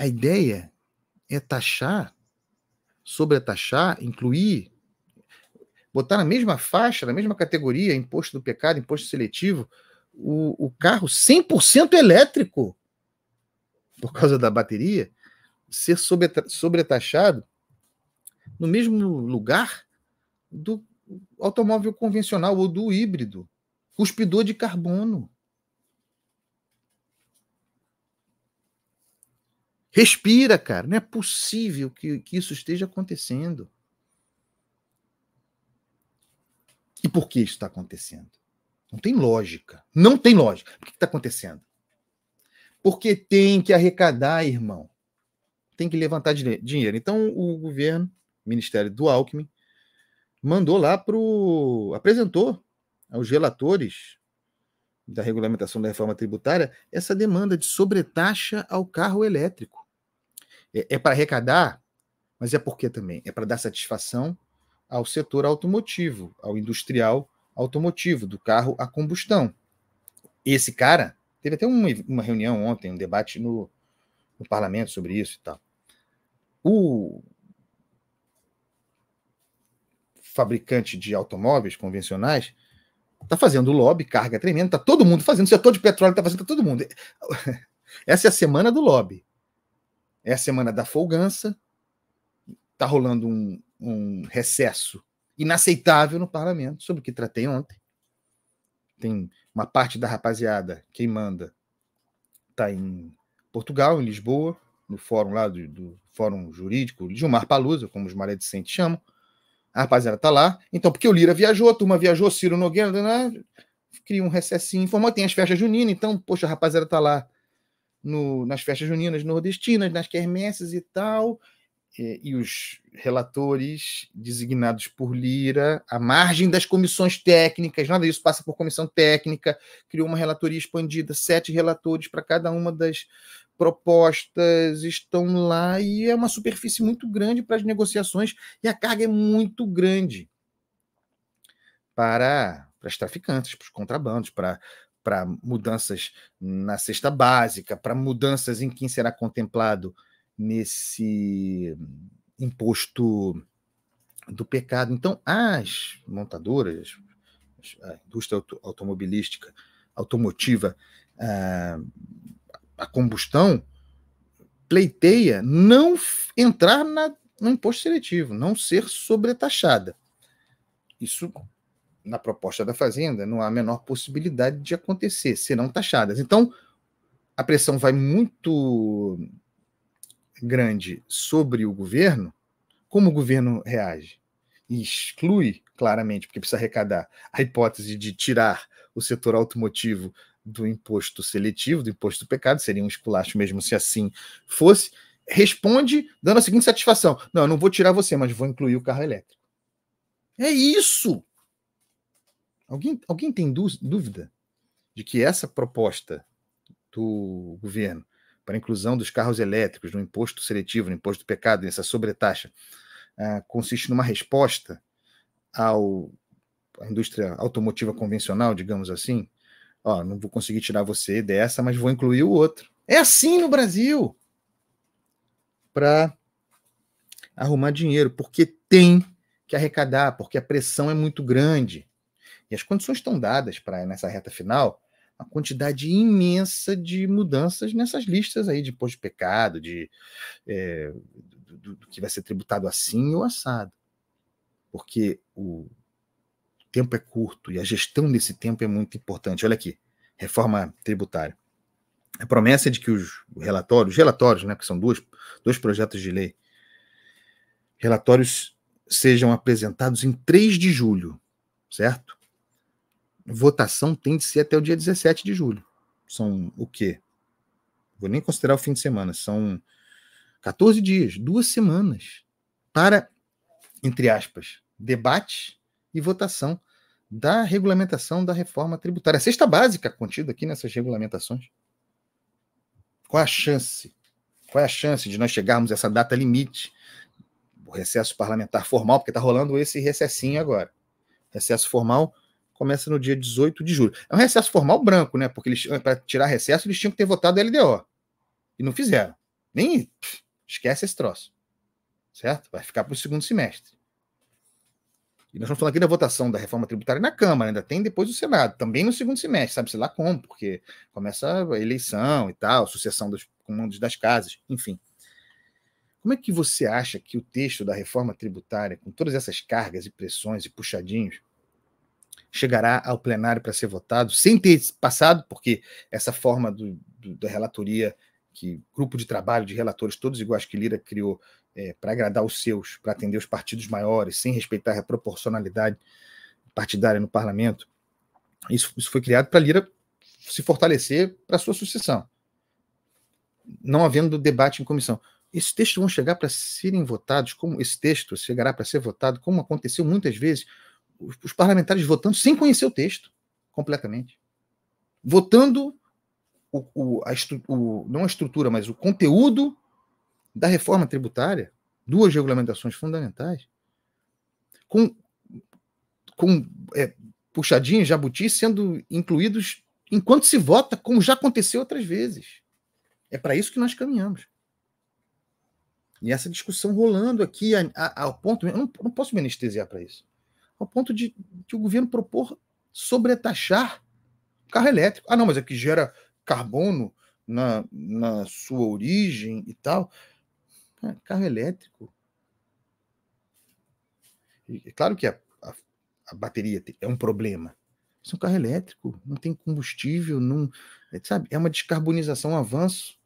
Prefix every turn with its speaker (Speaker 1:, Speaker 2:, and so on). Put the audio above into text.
Speaker 1: A ideia é taxar, sobretaxar, incluir, botar na mesma faixa, na mesma categoria, imposto do pecado, imposto seletivo, o, o carro 100% elétrico, por causa da bateria, ser sobretaxado no mesmo lugar do automóvel convencional ou do híbrido, cuspidor de carbono. Respira, cara. Não é possível que, que isso esteja acontecendo. E por que isso está acontecendo? Não tem lógica. Não tem lógica. Por que está acontecendo? Porque tem que arrecadar, irmão. Tem que levantar dinheiro. Então, o governo, o Ministério do Alckmin, mandou lá para o. apresentou aos relatores da regulamentação da reforma tributária essa demanda de sobretaxa ao carro elétrico. É, é para arrecadar, mas é porque também é para dar satisfação ao setor automotivo, ao industrial automotivo, do carro a combustão. Esse cara teve até uma, uma reunião ontem, um debate no, no parlamento sobre isso e tal. O fabricante de automóveis convencionais está fazendo lobby, carga tremenda, está todo mundo fazendo, o setor de petróleo está fazendo, está todo mundo. Essa é a semana do lobby. É a semana da folgança, está rolando um, um recesso inaceitável no parlamento, sobre o que tratei ontem. Tem uma parte da rapaziada, quem manda, está em Portugal, em Lisboa, no fórum lá do, do Fórum Jurídico, Gilmar Palusa, como os maledicentes chamam. A rapaziada está lá. Então, porque o Lira viajou, a turma viajou, Ciro Nogueira, né? cria um recessinho Informou, tem as festas juninas, então, poxa, a rapaziada está lá no, nas festas juninas nordestinas, nas quermesses e tal, é, e os relatores designados por Lira, à margem das comissões técnicas, nada disso passa por comissão técnica, criou uma relatoria expandida, sete relatores para cada uma das propostas estão lá e é uma superfície muito grande para as negociações e a carga é muito grande para, para os traficantes, para os contrabandos, para, para mudanças na cesta básica, para mudanças em quem será contemplado nesse imposto do pecado. Então, as montadoras, a indústria automobilística, automotiva, ah, a combustão, pleiteia não entrar na, no imposto seletivo, não ser sobretaxada. Isso na proposta da Fazenda, não há a menor possibilidade de acontecer, serão taxadas. Então, a pressão vai muito grande sobre o governo, como o governo reage? E exclui claramente, porque precisa arrecadar, a hipótese de tirar o setor automotivo do imposto seletivo, do imposto do pecado, seria um esculacho mesmo se assim fosse, responde dando a seguinte satisfação: Não, eu não vou tirar você, mas vou incluir o carro elétrico. É isso! Alguém, alguém tem dúvida de que essa proposta do governo para a inclusão dos carros elétricos no imposto seletivo, no imposto do pecado, nessa sobretaxa, uh, consiste numa resposta ao, à indústria automotiva convencional, digamos assim? Ó, não vou conseguir tirar você dessa, mas vou incluir o outro. É assim no Brasil para arrumar dinheiro, porque tem que arrecadar, porque a pressão é muito grande. E as condições estão dadas para nessa reta final uma quantidade imensa de mudanças nessas listas aí de pós de pecado, de é, do, do, que vai ser tributado assim ou assado. Porque o tempo é curto e a gestão desse tempo é muito importante. Olha aqui, reforma tributária. A promessa é de que os relatórios, os relatórios, né, que são dois dois projetos de lei, relatórios sejam apresentados em 3 de julho, certo? votação tem de ser até o dia 17 de julho. São o quê? Vou nem considerar o fim de semana, são 14 dias, duas semanas, para, entre aspas, debate e votação da regulamentação da reforma tributária. A cesta básica contida aqui nessas regulamentações. Qual a chance? Qual é a chance de nós chegarmos a essa data limite? O recesso parlamentar formal, porque está rolando esse recessinho agora. Recesso formal começa no dia 18 de julho. É um recesso formal branco, né? Porque para tirar recesso, eles tinham que ter votado a LDO. E não fizeram. Nem pff, esquece esse troço. Certo? Vai ficar para o segundo semestre. E nós estamos falando aqui da votação da reforma tributária na Câmara, ainda tem depois o Senado, também no segundo semestre, sabe-se lá como, porque começa a eleição e tal, sucessão dos comandos das casas, enfim. Como é que você acha que o texto da reforma tributária, com todas essas cargas e pressões e puxadinhos, chegará ao plenário para ser votado, sem ter passado, porque essa forma do, do, da relatoria, que grupo de trabalho de relatores, todos iguais que Lira criou é, para agradar os seus, para atender os partidos maiores, sem respeitar a proporcionalidade partidária no parlamento, isso, isso foi criado para Lira se fortalecer para sua sucessão, não havendo debate em comissão. Esses textos vão chegar para serem votados, como esse texto chegará para ser votado, como aconteceu muitas vezes os parlamentares votando sem conhecer o texto completamente. Votando o, o, a o, não a estrutura, mas o conteúdo da reforma tributária, duas regulamentações fundamentais, com, com é, puxadinha, jabuti sendo incluídos enquanto se vota, como já aconteceu outras vezes. É para isso que nós caminhamos. E essa discussão rolando aqui ao ponto. Eu não, não posso me anestesiar para isso ao ponto de, de o governo propor sobretaxar carro elétrico. Ah, não, mas é que gera carbono na, na sua origem e tal. carro elétrico. E, é claro que a, a, a, bateria é um problema. Isso é um carro elétrico, não tem combustível, não, é, sabe? É uma descarbonização, um avanço.